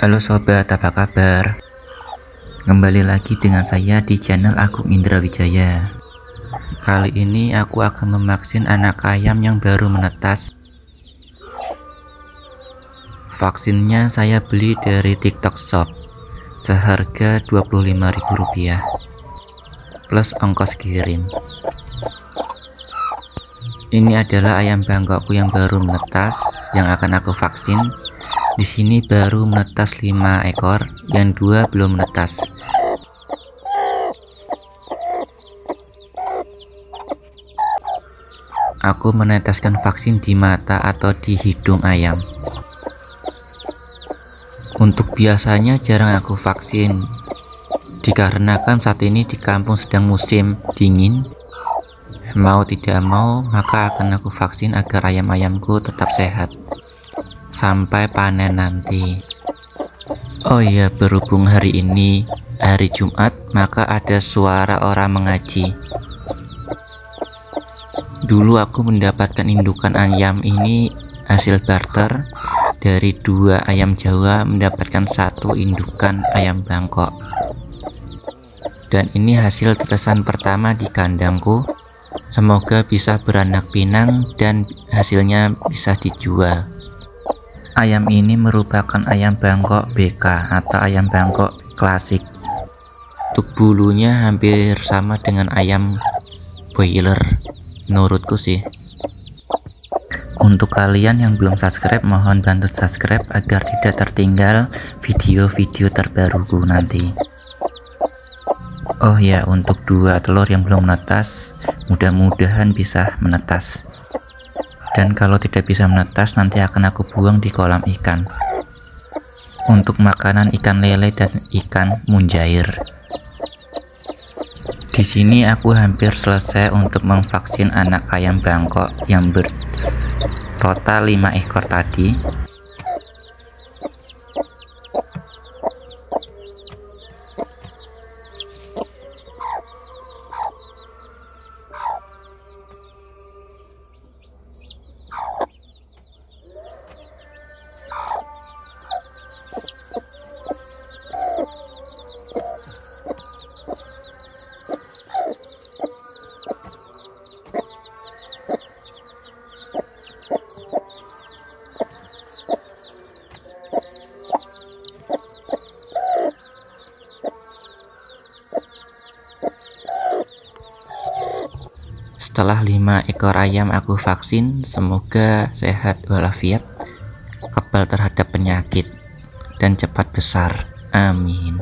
Halo sobat, apa kabar? Kembali lagi dengan saya di channel Aku Indra Wijaya. Kali ini aku akan memvaksin anak ayam yang baru menetas. Vaksinnya saya beli dari TikTok Shop seharga Rp25.000 plus ongkos kirim. Ini adalah ayam bangkokku yang baru menetas yang akan aku vaksin di sini baru menetas 5 ekor, yang dua belum menetas. Aku meneteskan vaksin di mata atau di hidung ayam. Untuk biasanya jarang aku vaksin dikarenakan saat ini di kampung sedang musim dingin mau tidak mau maka akan aku vaksin agar ayam-ayamku tetap sehat sampai panen nanti. Oh iya, berhubung hari ini hari Jumat, maka ada suara orang mengaji. Dulu aku mendapatkan indukan ayam ini hasil barter dari dua ayam Jawa mendapatkan satu indukan ayam Bangkok. Dan ini hasil tetesan pertama di kandangku. Semoga bisa beranak pinang dan hasilnya bisa dijual. Ayam ini merupakan ayam Bangkok BK atau ayam Bangkok klasik. Untuk bulunya hampir sama dengan ayam boiler menurutku sih. Untuk kalian yang belum subscribe, mohon bantu subscribe agar tidak tertinggal video-video terbaruku nanti. Oh ya, untuk dua telur yang belum menetas, mudah-mudahan bisa menetas dan kalau tidak bisa menetas nanti akan aku buang di kolam ikan untuk makanan ikan lele dan ikan munjair di sini aku hampir selesai untuk memvaksin anak ayam Bangkok yang bertotal 5 ekor tadi Setelah 5 ekor ayam aku vaksin, semoga sehat walafiat, kebal terhadap penyakit, dan cepat besar. Amin.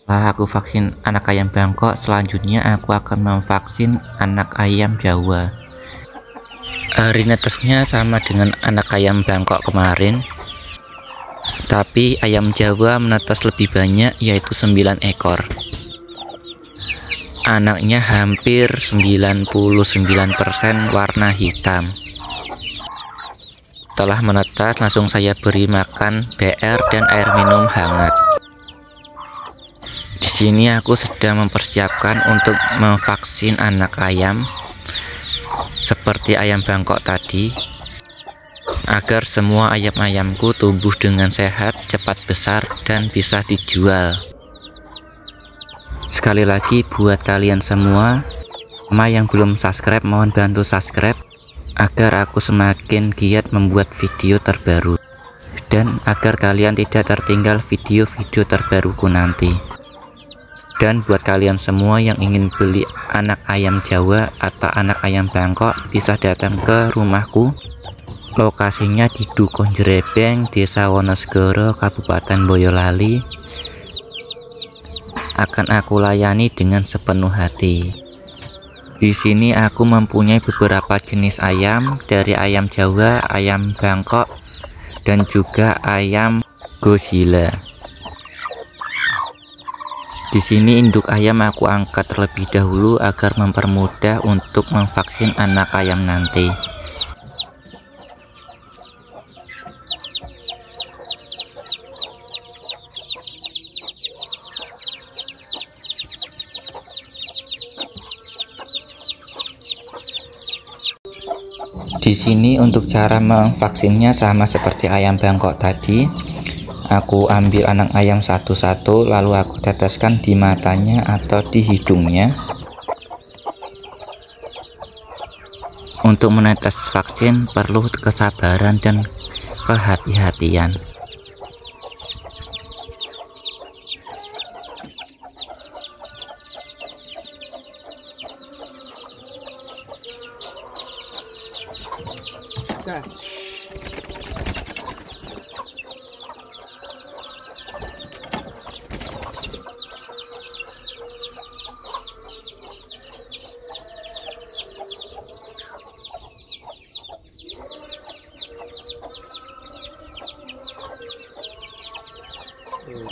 Setelah aku vaksin anak ayam Bangkok, selanjutnya aku akan memvaksin anak ayam Jawa. Rinetesnya sama dengan anak ayam Bangkok kemarin, tapi ayam jawa menetas lebih banyak yaitu 9 ekor anaknya hampir 99% warna hitam setelah menetas langsung saya beri makan BR dan air minum hangat di sini aku sedang mempersiapkan untuk memvaksin anak ayam seperti ayam bangkok tadi agar semua ayam-ayamku tumbuh dengan sehat, cepat besar, dan bisa dijual. Sekali lagi buat kalian semua, sama yang belum subscribe mohon bantu subscribe agar aku semakin giat membuat video terbaru dan agar kalian tidak tertinggal video-video terbaruku nanti dan buat kalian semua yang ingin beli anak ayam jawa atau anak ayam bangkok bisa datang ke rumahku Lokasinya di Dukuh Jerebeng, Desa Wonosegoro, Kabupaten Boyolali. Akan aku layani dengan sepenuh hati. Di sini aku mempunyai beberapa jenis ayam dari ayam Jawa, ayam Bangkok, dan juga ayam Godzilla. Di sini induk ayam aku angkat terlebih dahulu agar mempermudah untuk memvaksin anak ayam nanti. sini untuk cara memvaksinnya sama seperti ayam bangkok tadi. Aku ambil anak ayam satu-satu lalu aku teteskan di matanya atau di hidungnya. Untuk menetes vaksin perlu kesabaran dan kehati-hatian. Saan?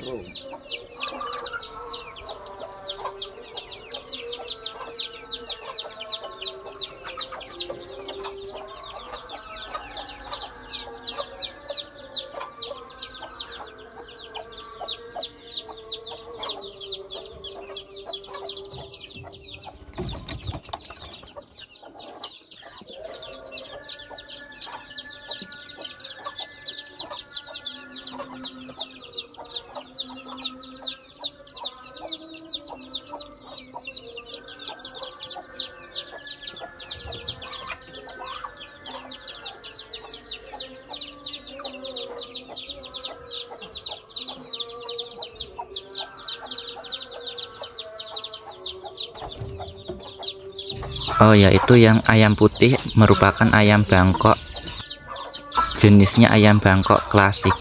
Room. ya yaitu yang ayam putih merupakan ayam Bangkok jenisnya ayam Bangkok klasik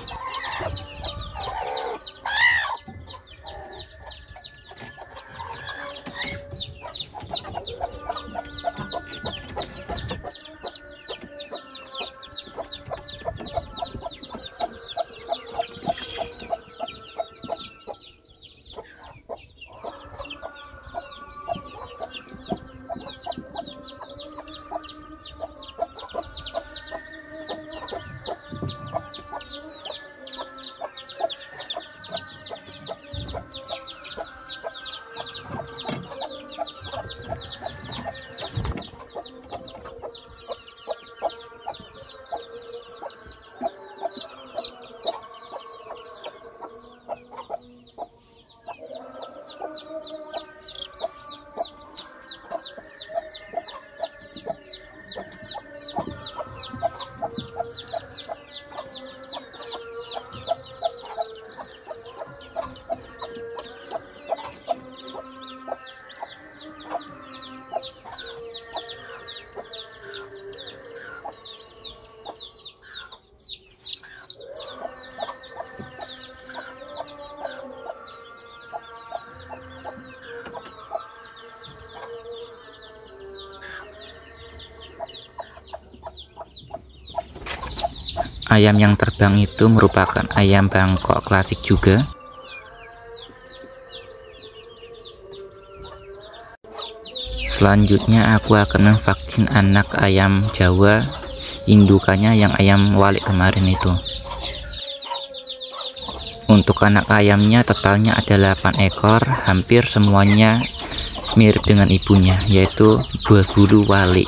Ayam yang terbang itu merupakan ayam Bangkok klasik juga. Selanjutnya aku akan memvaksin anak ayam Jawa indukannya yang ayam walik kemarin itu. Untuk anak ayamnya totalnya ada 8 ekor, hampir semuanya mirip dengan ibunya yaitu berbulu walik.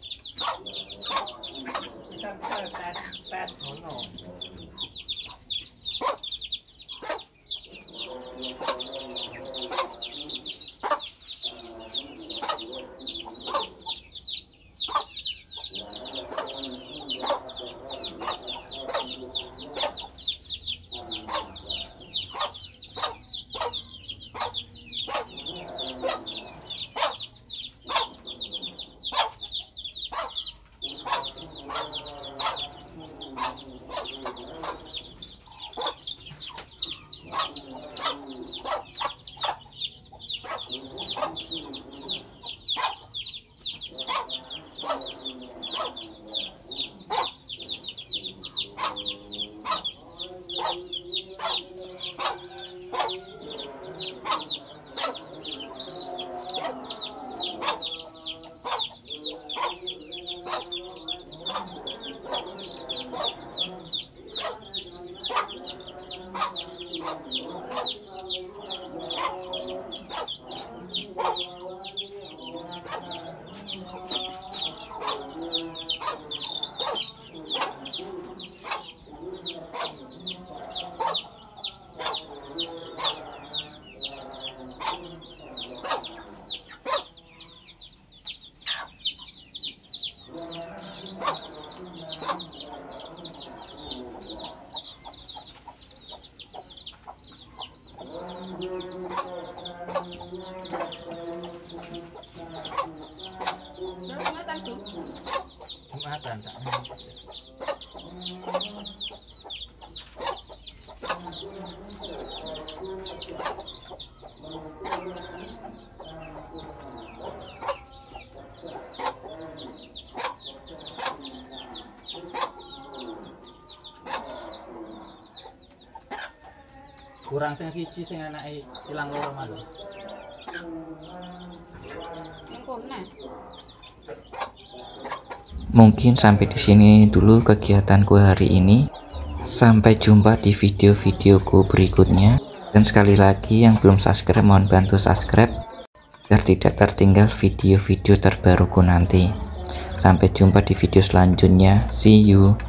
你上这儿呆，呆着呢。kurang sing siji sing anake ilang loro Mungkin sampai di sini dulu kegiatanku hari ini. Sampai jumpa di video-videoku berikutnya. Dan sekali lagi yang belum subscribe mohon bantu subscribe agar tidak tertinggal video-video terbaruku nanti. Sampai jumpa di video selanjutnya. See you.